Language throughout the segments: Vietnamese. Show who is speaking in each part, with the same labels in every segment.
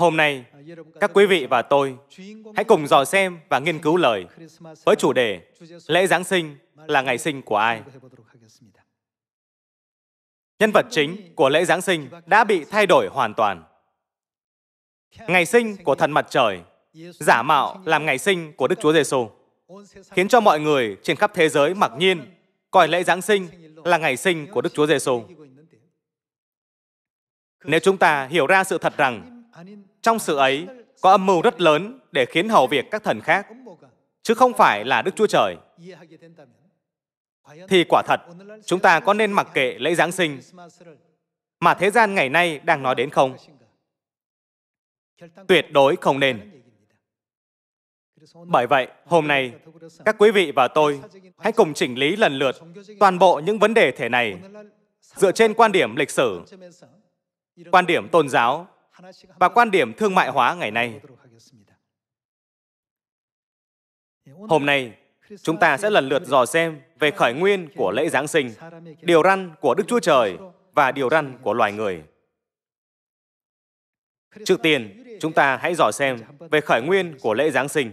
Speaker 1: Hôm nay, các quý vị và tôi hãy cùng dò xem và nghiên cứu lời với chủ đề Lễ Giáng sinh là ngày sinh của ai? Nhân vật chính của lễ Giáng sinh đã bị thay đổi hoàn toàn. Ngày sinh của thần mặt trời giả mạo làm ngày sinh của Đức Chúa Giêsu khiến cho mọi người trên khắp thế giới mặc nhiên coi lễ Giáng sinh là ngày sinh của Đức Chúa Giêsu. Nếu chúng ta hiểu ra sự thật rằng trong sự ấy, có âm mưu rất lớn để khiến hầu việc các thần khác, chứ không phải là Đức Chúa Trời. Thì quả thật, chúng ta có nên mặc kệ lễ Giáng sinh mà thế gian ngày nay đang nói đến không? Tuyệt đối không nên. Bởi vậy, hôm nay, các quý vị và tôi hãy cùng chỉnh lý lần lượt toàn bộ những vấn đề thể này dựa trên quan điểm lịch sử, quan điểm tôn giáo và quan điểm thương mại hóa ngày nay. Hôm nay, chúng ta sẽ lần lượt dò xem về khởi nguyên của lễ Giáng sinh, điều răn của Đức Chúa Trời và điều răn của loài người. Trước tiên, chúng ta hãy dò xem về khởi nguyên của lễ Giáng sinh.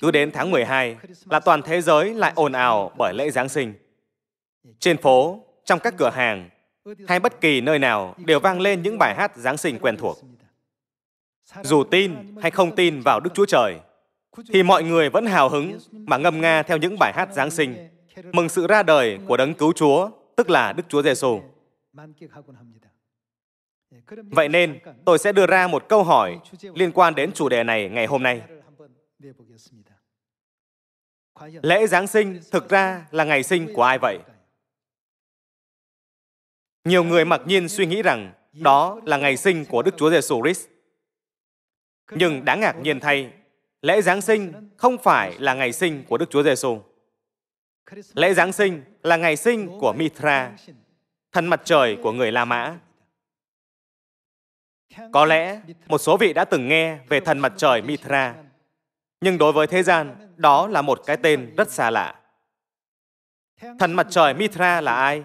Speaker 1: Cứ đến tháng 12 là toàn thế giới lại ồn ào bởi lễ Giáng sinh. Trên phố, trong các cửa hàng, hay bất kỳ nơi nào đều vang lên những bài hát Giáng sinh quen thuộc. Dù tin hay không tin vào Đức Chúa Trời, thì mọi người vẫn hào hứng mà ngâm nga theo những bài hát Giáng sinh, mừng sự ra đời của Đấng Cứu Chúa, tức là Đức Chúa Giêsu. Vậy nên, tôi sẽ đưa ra một câu hỏi liên quan đến chủ đề này ngày hôm nay. Lễ Giáng sinh thực ra là ngày sinh của ai vậy? Nhiều người mặc nhiên suy nghĩ rằng đó là ngày sinh của Đức Chúa Giêsu Christ. Nhưng đáng ngạc nhiên thay, lễ Giáng sinh không phải là ngày sinh của Đức Chúa Giêsu. Lễ Giáng sinh là ngày sinh của Mithra, thần mặt trời của người La Mã. Có lẽ một số vị đã từng nghe về thần mặt trời Mithra, nhưng đối với thế gian, đó là một cái tên rất xa lạ. Thần mặt trời Mithra là ai?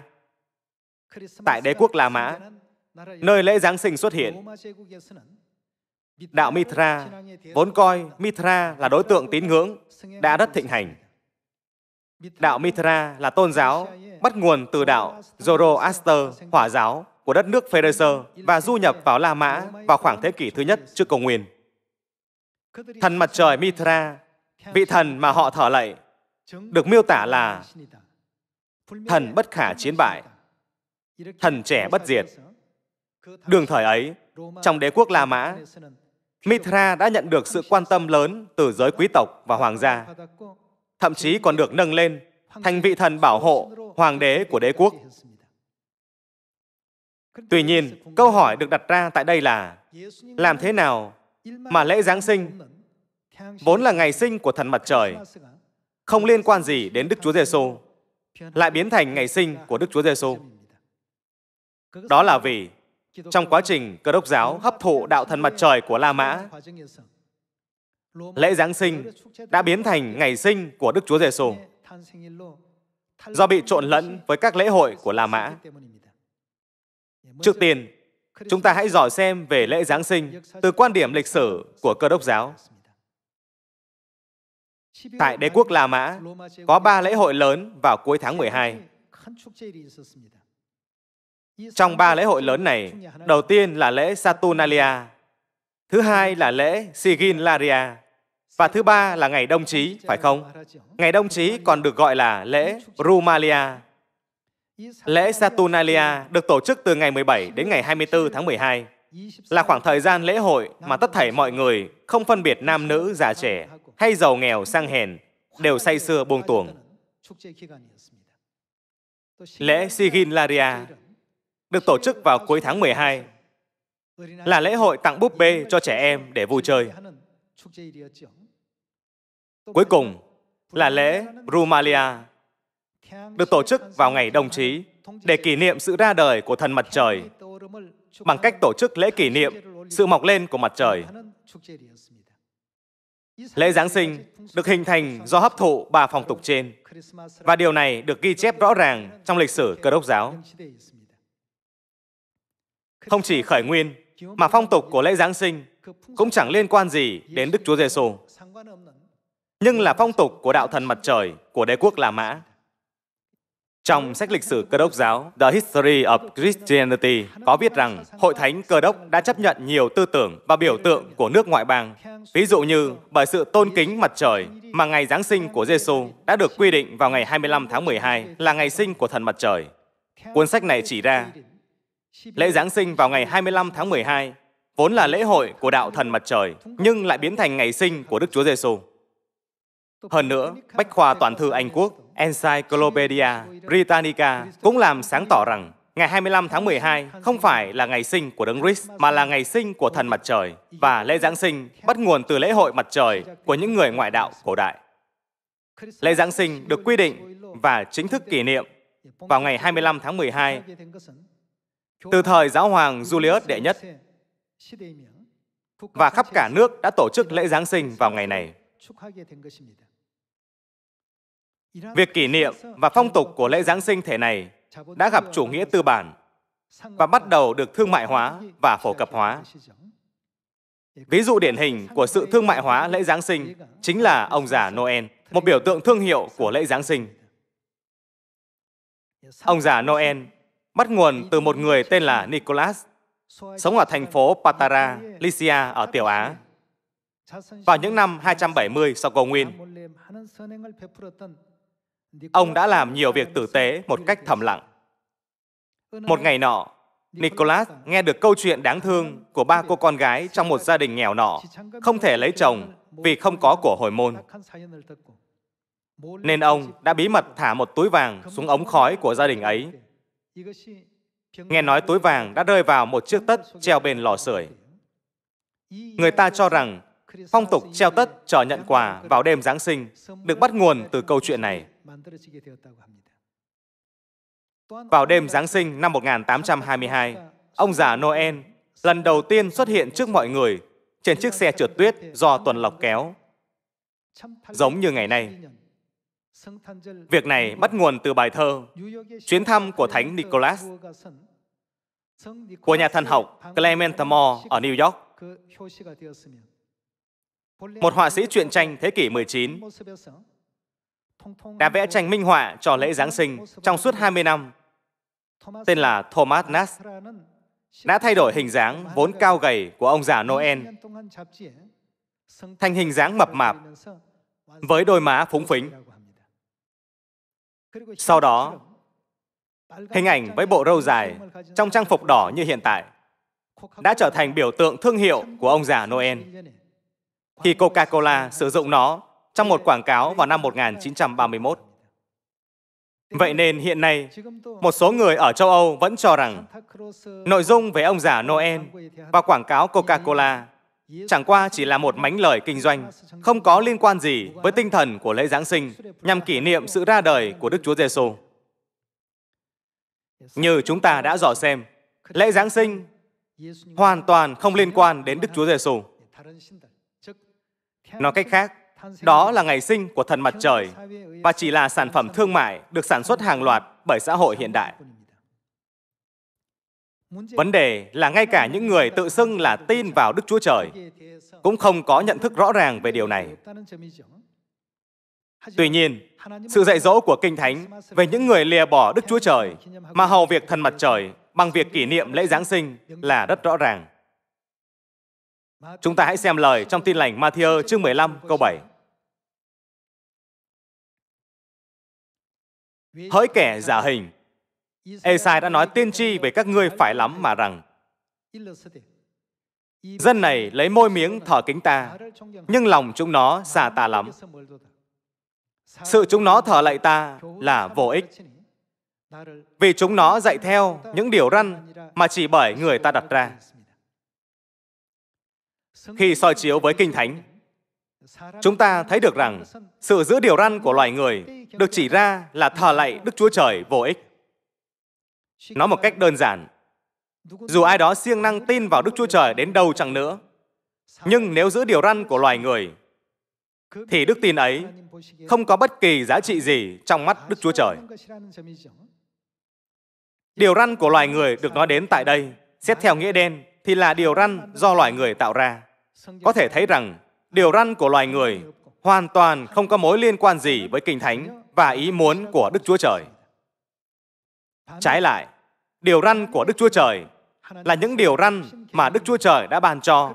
Speaker 1: Tại đế quốc La Mã, nơi lễ Giáng sinh xuất hiện, đạo Mitra, vốn coi Mitra là đối tượng tín ngưỡng, đã rất thịnh hành. Đạo Mitra là tôn giáo bắt nguồn từ đạo Zoroaster, hỏa giáo của đất nước Phaercer và du nhập vào La Mã vào khoảng thế kỷ thứ nhất trước công nguyên. Thần mặt trời Mitra, vị thần mà họ thờ lạy, được miêu tả là thần bất khả chiến bại, thần trẻ bất diệt. Đường thời ấy, trong đế quốc La Mã, Mithra đã nhận được sự quan tâm lớn từ giới quý tộc và hoàng gia, thậm chí còn được nâng lên thành vị thần bảo hộ hoàng đế của đế quốc. Tuy nhiên, câu hỏi được đặt ra tại đây là làm thế nào mà lễ Giáng sinh, vốn là ngày sinh của thần mặt trời, không liên quan gì đến Đức Chúa Giêsu, lại biến thành ngày sinh của Đức Chúa Giêsu. Đó là vì trong quá trình cơ đốc giáo hấp thụ đạo thần mặt trời của La Mã, lễ Giáng sinh đã biến thành ngày sinh của Đức Chúa Giêsu do bị trộn lẫn với các lễ hội của La Mã. Trước tiên, chúng ta hãy dò xem về lễ Giáng sinh từ quan điểm lịch sử của cơ đốc giáo. Tại đế quốc La Mã, có ba lễ hội lớn vào cuối tháng 12. Trong ba lễ hội lớn này, đầu tiên là lễ Saturnalia, thứ hai là lễ Siginlaria, và thứ ba là ngày Đông Chí, phải không? Ngày Đông Chí còn được gọi là lễ Rumalia. Lễ Saturnalia được tổ chức từ ngày 17 đến ngày 24 tháng 12, là khoảng thời gian lễ hội mà tất thảy mọi người, không phân biệt nam nữ, già trẻ, hay giàu nghèo, sang hèn, đều say sưa buông tuồng. Lễ Siginlaria được tổ chức vào cuối tháng 12, là lễ hội tặng búp bê cho trẻ em để vui chơi. Cuối cùng là lễ Rumalia, được tổ chức vào ngày đồng chí để kỷ niệm sự ra đời của thần mặt trời bằng cách tổ chức lễ kỷ niệm sự mọc lên của mặt trời. Lễ Giáng sinh được hình thành do hấp thụ ba phong tục trên, và điều này được ghi chép rõ ràng trong lịch sử cơ đốc giáo. Không chỉ khởi nguyên mà phong tục của lễ Giáng sinh cũng chẳng liên quan gì đến Đức Chúa Giêsu, nhưng là phong tục của đạo thần mặt trời của đế quốc La Mã. Trong sách lịch sử cơ đốc giáo The History of Christianity có viết rằng Hội Thánh Cơ đốc đã chấp nhận nhiều tư tưởng và biểu tượng của nước ngoại bang, ví dụ như bởi sự tôn kính mặt trời mà ngày Giáng sinh của Giêsu đã được quy định vào ngày 25 tháng 12 là ngày sinh của thần mặt trời. Cuốn sách này chỉ ra Lễ Giáng sinh vào ngày 25 tháng 12 vốn là lễ hội của đạo thần mặt trời nhưng lại biến thành ngày sinh của Đức Chúa Giêsu. Hơn nữa, Bách khoa toàn thư Anh Quốc Encyclopedia Britannica cũng làm sáng tỏ rằng ngày 25 tháng 12 không phải là ngày sinh của Đấng Christ mà là ngày sinh của thần mặt trời và lễ Giáng sinh bắt nguồn từ lễ hội mặt trời của những người ngoại đạo cổ đại. Lễ Giáng sinh được quy định và chính thức kỷ niệm vào ngày 25 tháng 12 từ thời giáo hoàng Julius đệ nhất và khắp cả nước đã tổ chức lễ Giáng sinh vào ngày này. Việc kỷ niệm và phong tục của lễ Giáng sinh thể này đã gặp chủ nghĩa tư bản và bắt đầu được thương mại hóa và phổ cập hóa. Ví dụ điển hình của sự thương mại hóa lễ Giáng sinh chính là ông già Noel, một biểu tượng thương hiệu của lễ Giáng sinh. Ông già Noel bắt nguồn từ một người tên là Nicholas, sống ở thành phố Patara, Lycia ở Tiểu Á. Vào những năm 270 sau Công Nguyên, ông đã làm nhiều việc tử tế một cách thầm lặng. Một ngày nọ, Nicholas nghe được câu chuyện đáng thương của ba cô con gái trong một gia đình nghèo nọ, không thể lấy chồng vì không có của hồi môn. Nên ông đã bí mật thả một túi vàng xuống ống khói của gia đình ấy Nghe nói túi vàng đã rơi vào một chiếc tất treo bên lò sưởi. Người ta cho rằng phong tục treo tất chờ nhận quà vào đêm Giáng sinh được bắt nguồn từ câu chuyện này. Vào đêm Giáng sinh năm 1822, ông già Noel lần đầu tiên xuất hiện trước mọi người trên chiếc xe trượt tuyết do Tuần Lộc kéo. Giống như ngày nay, Việc này bắt nguồn từ bài thơ Chuyến thăm của Thánh Nicholas của nhà thần học Clement Moore ở New York. Một họa sĩ truyện tranh thế kỷ 19 đã vẽ tranh minh họa cho lễ Giáng sinh trong suốt 20 năm, tên là Thomas Nass, đã thay đổi hình dáng vốn cao gầy của ông già Noel thành hình dáng mập mạp với đôi má phúng phính sau đó, hình ảnh với bộ râu dài trong trang phục đỏ như hiện tại đã trở thành biểu tượng thương hiệu của ông già Noel. Khi Coca-Cola sử dụng nó trong một quảng cáo vào năm 1931. Vậy nên hiện nay, một số người ở châu Âu vẫn cho rằng nội dung về ông già Noel và quảng cáo Coca-Cola chẳng qua chỉ là một mánh lời kinh doanh, không có liên quan gì với tinh thần của lễ Giáng sinh nhằm kỷ niệm sự ra đời của Đức Chúa Giêsu. Như chúng ta đã dò xem, lễ Giáng sinh hoàn toàn không liên quan đến Đức Chúa Giêsu. Nói cách khác, đó là ngày sinh của thần mặt trời và chỉ là sản phẩm thương mại được sản xuất hàng loạt bởi xã hội hiện đại. Vấn đề là ngay cả những người tự xưng là tin vào Đức Chúa Trời cũng không có nhận thức rõ ràng về điều này. Tuy nhiên, sự dạy dỗ của Kinh Thánh về những người lìa bỏ Đức Chúa Trời mà hầu việc thần mặt trời bằng việc kỷ niệm lễ Giáng sinh là rất rõ ràng. Chúng ta hãy xem lời trong tin lành Matthew chương 15 câu 7. Hỡi kẻ giả hình, Esai đã nói tiên tri về các ngươi phải lắm mà rằng Dân này lấy môi miếng thở kính ta, nhưng lòng chúng nó xa ta lắm. Sự chúng nó thở lại ta là vô ích. Vì chúng nó dạy theo những điều răn mà chỉ bởi người ta đặt ra. Khi soi chiếu với Kinh Thánh, chúng ta thấy được rằng sự giữ điều răn của loài người được chỉ ra là thờ lạy Đức Chúa Trời vô ích. Nói một cách đơn giản, dù ai đó siêng năng tin vào Đức Chúa Trời đến đâu chẳng nữa, nhưng nếu giữ điều răn của loài người, thì đức tin ấy không có bất kỳ giá trị gì trong mắt Đức Chúa Trời. Điều răn của loài người được nói đến tại đây, xét theo nghĩa đen, thì là điều răn do loài người tạo ra. Có thể thấy rằng, điều răn của loài người hoàn toàn không có mối liên quan gì với Kinh Thánh và ý muốn của Đức Chúa Trời. Trái lại, điều răn của Đức Chúa Trời là những điều răn mà Đức Chúa Trời đã ban cho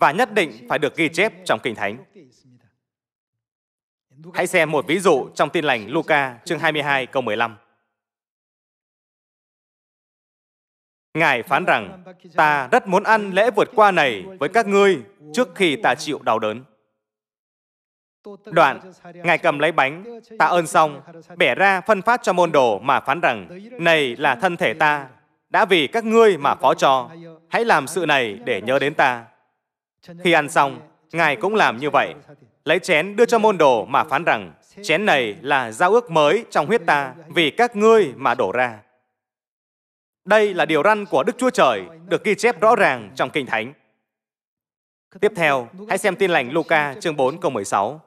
Speaker 1: và nhất định phải được ghi chép trong Kinh Thánh. Hãy xem một ví dụ trong tin lành Luca chương 22 câu 15. Ngài phán rằng, ta rất muốn ăn lễ vượt qua này với các ngươi trước khi ta chịu đau đớn. Đoạn, Ngài cầm lấy bánh, tạ ơn xong, bẻ ra phân phát cho môn đồ mà phán rằng, này là thân thể ta, đã vì các ngươi mà phó cho, hãy làm sự này để nhớ đến ta. Khi ăn xong, Ngài cũng làm như vậy, lấy chén đưa cho môn đồ mà phán rằng, chén này là giao ước mới trong huyết ta vì các ngươi mà đổ ra. Đây là điều răn của Đức Chúa Trời được ghi chép rõ ràng trong Kinh Thánh. Tiếp theo, hãy xem tin lành Luca chương 4 câu 16.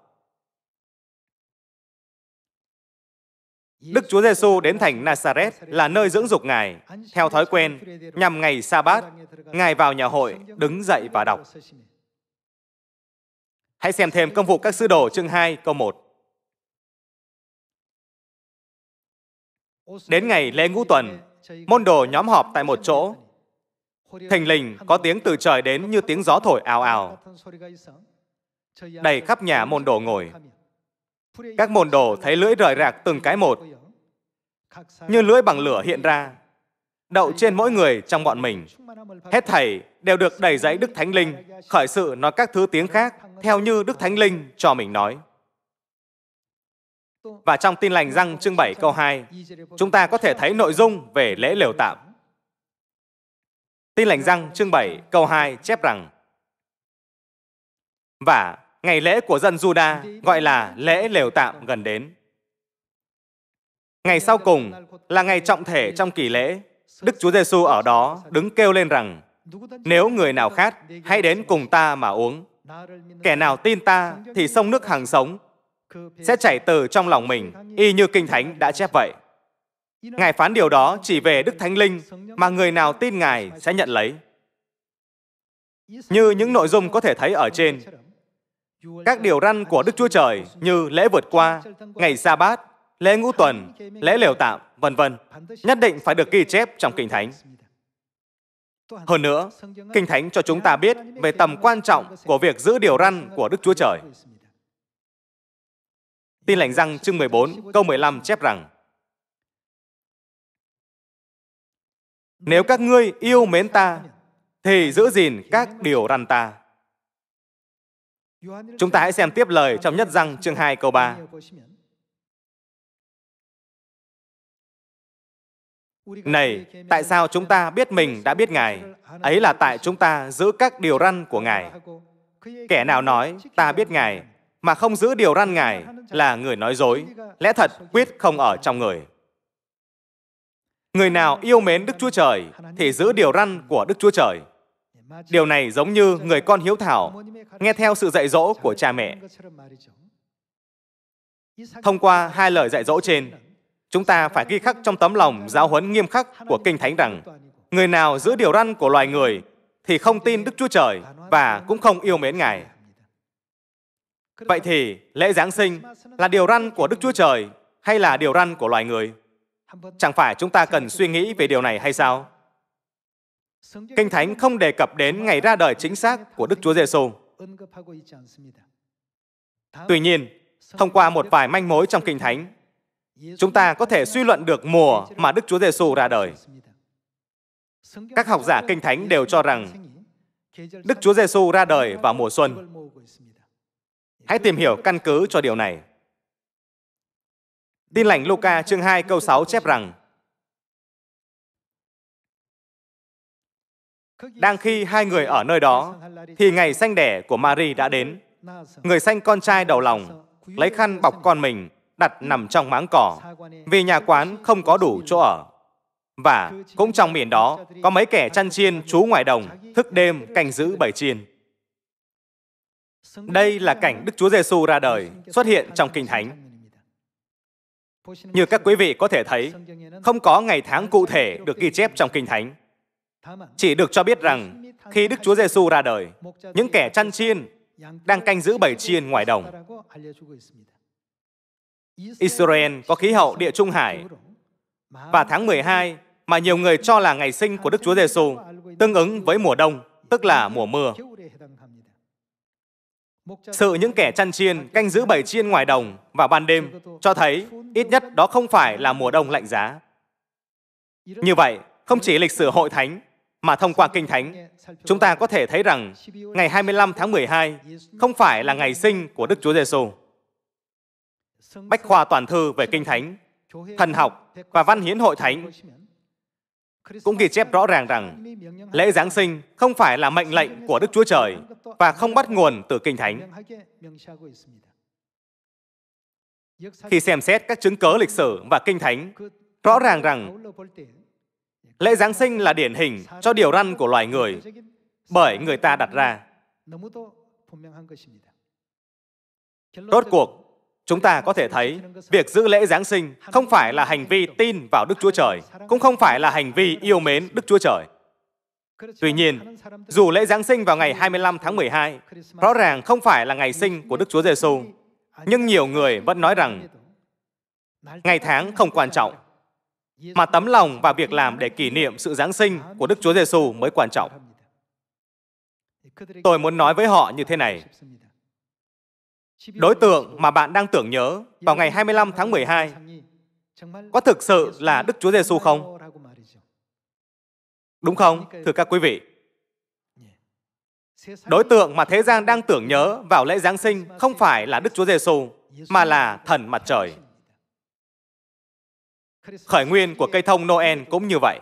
Speaker 1: Đức Chúa Giêsu đến thành Nazareth là nơi dưỡng dục Ngài. Theo thói quen, nhằm ngày sa bát, Ngài vào nhà hội, đứng dậy và đọc. Hãy xem thêm công vụ các sứ đồ chương 2 câu 1. Đến ngày lễ ngũ tuần, môn đồ nhóm họp tại một chỗ. Thình lình có tiếng từ trời đến như tiếng gió thổi ào ào, đầy khắp nhà môn đồ ngồi. Các môn đồ thấy lưỡi rời rạc từng cái một, như lưỡi bằng lửa hiện ra, đậu trên mỗi người trong bọn mình. Hết thảy đều được đầy dẫy Đức Thánh Linh, khởi sự nói các thứ tiếng khác, theo như Đức Thánh Linh cho mình nói. Và trong tin lành răng chương 7 câu 2, chúng ta có thể thấy nội dung về lễ lều tạm. Tin lành răng chương 7 câu 2 chép rằng Và ngày lễ của dân Juda gọi là lễ lều tạm gần đến. Ngày sau cùng là ngày trọng thể trong kỳ lễ. Đức Chúa Giêsu ở đó đứng kêu lên rằng, nếu người nào khát, hãy đến cùng ta mà uống. Kẻ nào tin ta thì sông nước hàng sống sẽ chảy từ trong lòng mình, y như Kinh Thánh đã chép vậy. Ngài phán điều đó chỉ về Đức Thánh Linh mà người nào tin Ngài sẽ nhận lấy. Như những nội dung có thể thấy ở trên, các điều răn của Đức Chúa Trời như lễ vượt qua, ngày sa bát, lễ ngũ tuần, lễ lều tạm, vân vân, nhất định phải được ghi chép trong Kinh Thánh. Hơn nữa, Kinh Thánh cho chúng ta biết về tầm quan trọng của việc giữ điều răn của Đức Chúa Trời. Tin lành răng chương 14 câu 15 chép rằng Nếu các ngươi yêu mến ta, thì giữ gìn các điều răn ta. Chúng ta hãy xem tiếp lời trong Nhất Răng chương 2 câu 3. Này, tại sao chúng ta biết mình đã biết Ngài? Ấy là tại chúng ta giữ các điều răn của Ngài. Kẻ nào nói, ta biết Ngài, mà không giữ điều răn Ngài là người nói dối, lẽ thật quyết không ở trong người. Người nào yêu mến Đức Chúa Trời thì giữ điều răn của Đức Chúa Trời. Điều này giống như người con hiếu thảo, nghe theo sự dạy dỗ của cha mẹ. Thông qua hai lời dạy dỗ trên, chúng ta phải ghi khắc trong tấm lòng giáo huấn nghiêm khắc của Kinh Thánh rằng người nào giữ điều răn của loài người thì không tin Đức Chúa Trời và cũng không yêu mến Ngài. Vậy thì lễ Giáng sinh là điều răn của Đức Chúa Trời hay là điều răn của loài người? Chẳng phải chúng ta cần suy nghĩ về điều này hay sao? Kinh Thánh không đề cập đến ngày ra đời chính xác của Đức Chúa Giêsu. Tuy nhiên, thông qua một vài manh mối trong Kinh Thánh, chúng ta có thể suy luận được mùa mà Đức Chúa Giêsu ra đời. Các học giả Kinh Thánh đều cho rằng Đức Chúa Giêsu ra đời vào mùa xuân. Hãy tìm hiểu căn cứ cho điều này. Tin lành Luca chương 2 câu 6 chép rằng Đang khi hai người ở nơi đó, thì ngày sanh đẻ của Mary đã đến. Người sanh con trai đầu lòng, lấy khăn bọc con mình, đặt nằm trong máng cỏ, vì nhà quán không có đủ chỗ ở. Và cũng trong miền đó có mấy kẻ chăn chiên trú ngoài đồng, thức đêm canh giữ bầy chiên. Đây là cảnh Đức Chúa Giêsu ra đời, xuất hiện trong Kinh Thánh. Như các quý vị có thể thấy, không có ngày tháng cụ thể được ghi chép trong Kinh Thánh. Chỉ được cho biết rằng khi Đức Chúa Giêsu ra đời, những kẻ chăn chiên đang canh giữ bầy chiên ngoài đồng. Israel có khí hậu địa trung hải và tháng 12 mà nhiều người cho là ngày sinh của Đức Chúa Giêsu tương ứng với mùa đông, tức là mùa mưa. Sự những kẻ chăn chiên canh giữ bầy chiên ngoài đồng vào ban đêm cho thấy ít nhất đó không phải là mùa đông lạnh giá. Như vậy, không chỉ lịch sử hội thánh mà thông qua Kinh Thánh, chúng ta có thể thấy rằng ngày 25 tháng 12 không phải là ngày sinh của Đức Chúa Giêsu. Bách khoa toàn thư về Kinh Thánh, thần học và văn hiến hội thánh cũng ghi chép rõ ràng rằng lễ Giáng sinh không phải là mệnh lệnh của Đức Chúa Trời và không bắt nguồn từ Kinh Thánh. Khi xem xét các chứng cớ lịch sử và Kinh Thánh, rõ ràng rằng Lễ Giáng sinh là điển hình cho điều răn của loài người bởi người ta đặt ra. Rốt cuộc, chúng ta có thể thấy việc giữ lễ Giáng sinh không phải là hành vi tin vào Đức Chúa Trời, cũng không phải là hành vi yêu mến Đức Chúa Trời. Tuy nhiên, dù lễ Giáng sinh vào ngày 25 tháng 12 rõ ràng không phải là ngày sinh của Đức Chúa Giêsu, nhưng nhiều người vẫn nói rằng ngày tháng không quan trọng, mà tấm lòng và việc làm để kỷ niệm sự Giáng sinh của Đức Chúa Giêsu mới quan trọng. Tôi muốn nói với họ như thế này. Đối tượng mà bạn đang tưởng nhớ vào ngày 25 tháng 12 có thực sự là Đức Chúa Giêsu không? Đúng không, thưa các quý vị? Đối tượng mà thế gian đang tưởng nhớ vào lễ Giáng sinh không phải là Đức Chúa Giêsu mà là thần mặt trời. Khởi nguyên của cây thông Noel cũng như vậy.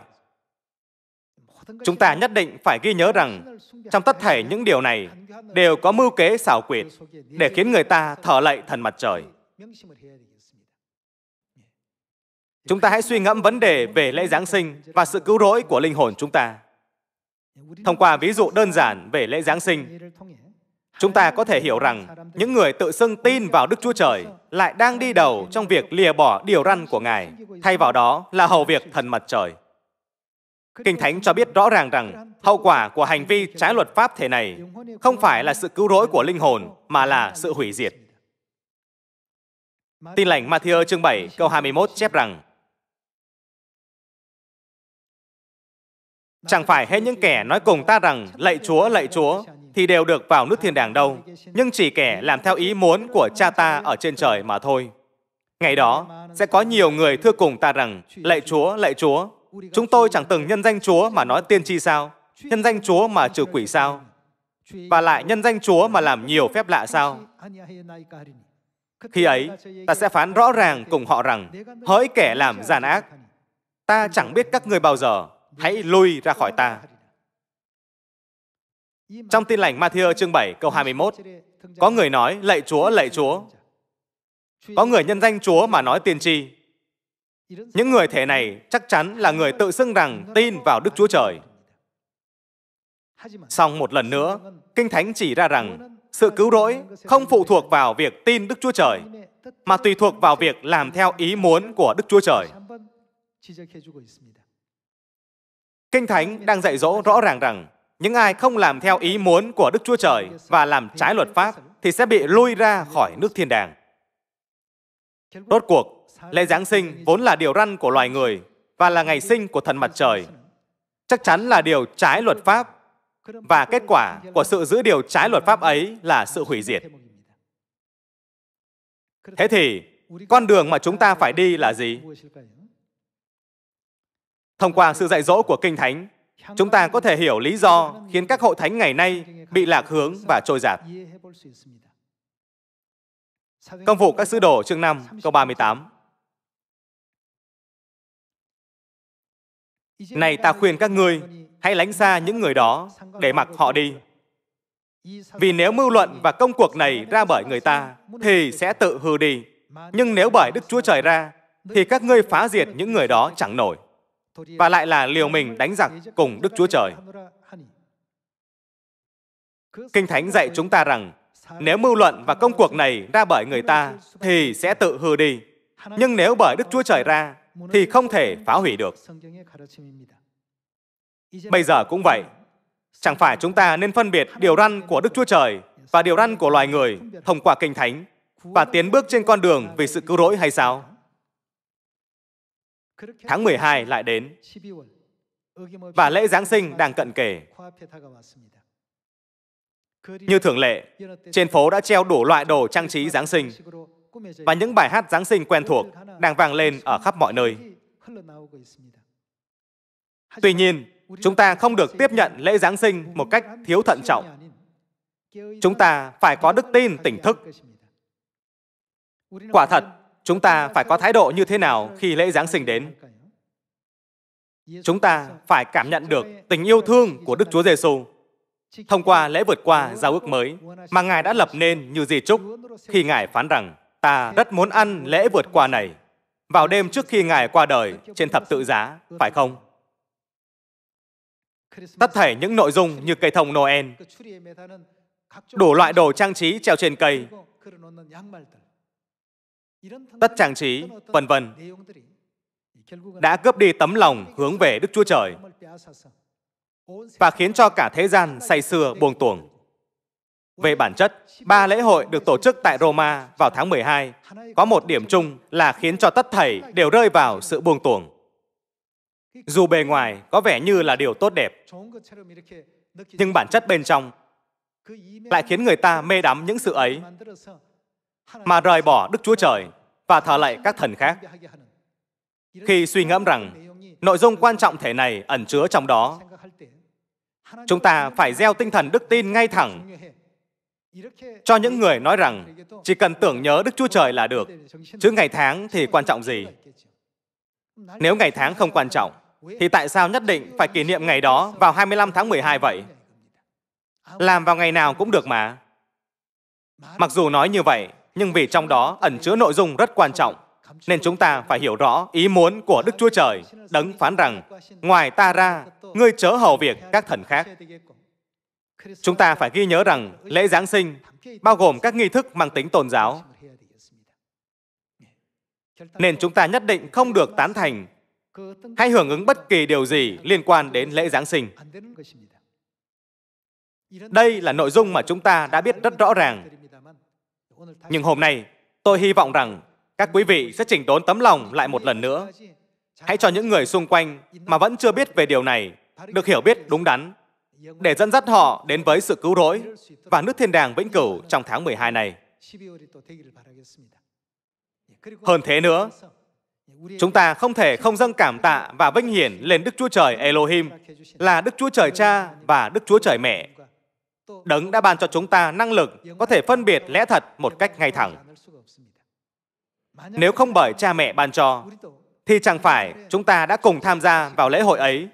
Speaker 1: Chúng ta nhất định phải ghi nhớ rằng trong tất thảy những điều này đều có mưu kế xảo quyệt để khiến người ta thở lạy thần mặt trời. Chúng ta hãy suy ngẫm vấn đề về lễ Giáng sinh và sự cứu rỗi của linh hồn chúng ta. Thông qua ví dụ đơn giản về lễ Giáng sinh, Chúng ta có thể hiểu rằng những người tự xưng tin vào Đức Chúa Trời lại đang đi đầu trong việc lìa bỏ điều răn của Ngài, thay vào đó là hầu việc thần mặt trời. Kinh Thánh cho biết rõ ràng rằng hậu quả của hành vi trái luật pháp thế này không phải là sự cứu rỗi của linh hồn mà là sự hủy diệt. Tin lành Matthew chương 7 câu 21 chép rằng Chẳng phải hết những kẻ nói cùng ta rằng lạy Chúa, lạy Chúa thì đều được vào nước thiên đàng đâu, nhưng chỉ kẻ làm theo ý muốn của cha ta ở trên trời mà thôi. Ngày đó, sẽ có nhiều người thưa cùng ta rằng, lạy Chúa, lạy Chúa, chúng tôi chẳng từng nhân danh Chúa mà nói tiên tri sao, nhân danh Chúa mà trừ quỷ sao, và lại nhân danh Chúa mà làm nhiều phép lạ sao. Khi ấy, ta sẽ phán rõ ràng cùng họ rằng, hỡi kẻ làm gian ác, ta chẳng biết các người bao giờ, hãy lui ra khỏi ta. Trong tin lành Matthew chương 7 câu 21, có người nói lạy Chúa, lạy Chúa. Có người nhân danh Chúa mà nói tiên tri. Những người thể này chắc chắn là người tự xưng rằng tin vào Đức Chúa Trời. Song một lần nữa, Kinh Thánh chỉ ra rằng sự cứu rỗi không phụ thuộc vào việc tin Đức Chúa Trời, mà tùy thuộc vào việc làm theo ý muốn của Đức Chúa Trời. Kinh Thánh đang dạy dỗ rõ ràng rằng những ai không làm theo ý muốn của Đức Chúa Trời và làm trái luật pháp thì sẽ bị lôi ra khỏi nước thiên đàng. Rốt cuộc, lễ Giáng sinh vốn là điều răn của loài người và là ngày sinh của thần mặt trời. Chắc chắn là điều trái luật pháp và kết quả của sự giữ điều trái luật pháp ấy là sự hủy diệt. Thế thì, con đường mà chúng ta phải đi là gì? Thông qua sự dạy dỗ của Kinh Thánh, Chúng ta có thể hiểu lý do khiến các hội thánh ngày nay bị lạc hướng và trôi giạt. Công vụ các sứ đồ chương 5 câu 38 Này ta khuyên các ngươi, hãy lánh xa những người đó để mặc họ đi. Vì nếu mưu luận và công cuộc này ra bởi người ta, thì sẽ tự hư đi. Nhưng nếu bởi Đức Chúa Trời ra, thì các ngươi phá diệt những người đó chẳng nổi và lại là liều mình đánh giặc cùng Đức Chúa Trời. Kinh Thánh dạy chúng ta rằng nếu mưu luận và công cuộc này ra bởi người ta thì sẽ tự hư đi, nhưng nếu bởi Đức Chúa Trời ra thì không thể phá hủy được. Bây giờ cũng vậy, chẳng phải chúng ta nên phân biệt điều răn của Đức Chúa Trời và điều răn của loài người thông qua Kinh Thánh và tiến bước trên con đường vì sự cứu rỗi hay sao? Tháng 12 lại đến và lễ Giáng sinh đang cận kề. Như thường lệ, trên phố đã treo đủ loại đồ trang trí Giáng sinh và những bài hát Giáng sinh quen thuộc đang vang lên ở khắp mọi nơi. Tuy nhiên, chúng ta không được tiếp nhận lễ Giáng sinh một cách thiếu thận trọng. Chúng ta phải có đức tin tỉnh thức. Quả thật, chúng ta phải có thái độ như thế nào khi lễ Giáng sinh đến? Chúng ta phải cảm nhận được tình yêu thương của Đức Chúa Giêsu thông qua lễ vượt qua giao ước mới mà Ngài đã lập nên như di chúc khi Ngài phán rằng ta rất muốn ăn lễ vượt qua này vào đêm trước khi Ngài qua đời trên thập tự giá, phải không? Tất thảy những nội dung như cây thông Noel, đủ loại đồ trang trí treo trên cây, tất trạng trí, vân vân đã cướp đi tấm lòng hướng về Đức Chúa Trời và khiến cho cả thế gian say sưa buông tuồng. Về bản chất, ba lễ hội được tổ chức tại Roma vào tháng 12 có một điểm chung là khiến cho tất thảy đều rơi vào sự buông tuồng. Dù bề ngoài có vẻ như là điều tốt đẹp, nhưng bản chất bên trong lại khiến người ta mê đắm những sự ấy mà rời bỏ Đức Chúa Trời và thờ lại các thần khác. Khi suy ngẫm rằng nội dung quan trọng thể này ẩn chứa trong đó, chúng ta phải gieo tinh thần đức tin ngay thẳng cho những người nói rằng chỉ cần tưởng nhớ Đức Chúa Trời là được, chứ ngày tháng thì quan trọng gì? Nếu ngày tháng không quan trọng, thì tại sao nhất định phải kỷ niệm ngày đó vào 25 tháng 12 vậy? Làm vào ngày nào cũng được mà. Mặc dù nói như vậy, nhưng vì trong đó ẩn chứa nội dung rất quan trọng, nên chúng ta phải hiểu rõ ý muốn của Đức Chúa Trời, đấng phán rằng, ngoài ta ra, ngươi chớ hầu việc các thần khác. Chúng ta phải ghi nhớ rằng lễ Giáng sinh bao gồm các nghi thức mang tính tôn giáo. Nên chúng ta nhất định không được tán thành hay hưởng ứng bất kỳ điều gì liên quan đến lễ Giáng sinh. Đây là nội dung mà chúng ta đã biết rất rõ ràng nhưng hôm nay, tôi hy vọng rằng các quý vị sẽ chỉnh đốn tấm lòng lại một lần nữa. Hãy cho những người xung quanh mà vẫn chưa biết về điều này được hiểu biết đúng đắn để dẫn dắt họ đến với sự cứu rỗi và nước thiên đàng vĩnh cửu trong tháng 12 này. Hơn thế nữa, chúng ta không thể không dâng cảm tạ và vinh hiển lên Đức Chúa Trời Elohim là Đức Chúa Trời Cha và Đức Chúa Trời Mẹ Đấng đã ban cho chúng ta năng lực có thể phân biệt lẽ thật một cách ngay thẳng. Nếu không bởi cha mẹ ban cho, thì chẳng phải chúng ta đã cùng tham gia vào lễ hội ấy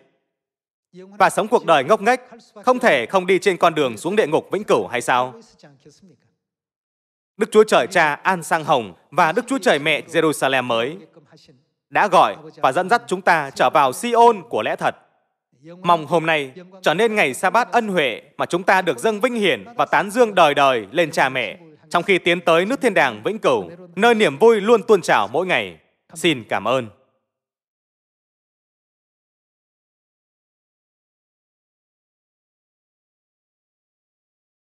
Speaker 1: và sống cuộc đời ngốc nghếch, không thể không đi trên con đường xuống địa ngục vĩnh cửu hay sao? Đức Chúa Trời Cha An Sang Hồng và Đức Chúa Trời Mẹ Jerusalem mới đã gọi và dẫn dắt chúng ta trở vào Sion của lẽ thật. Mong hôm nay trở nên ngày sa bát ân huệ mà chúng ta được dâng vinh hiển và tán dương đời đời lên cha mẹ, trong khi tiến tới nước thiên đàng vĩnh cửu, nơi niềm vui luôn tuôn trào mỗi ngày. Xin cảm ơn.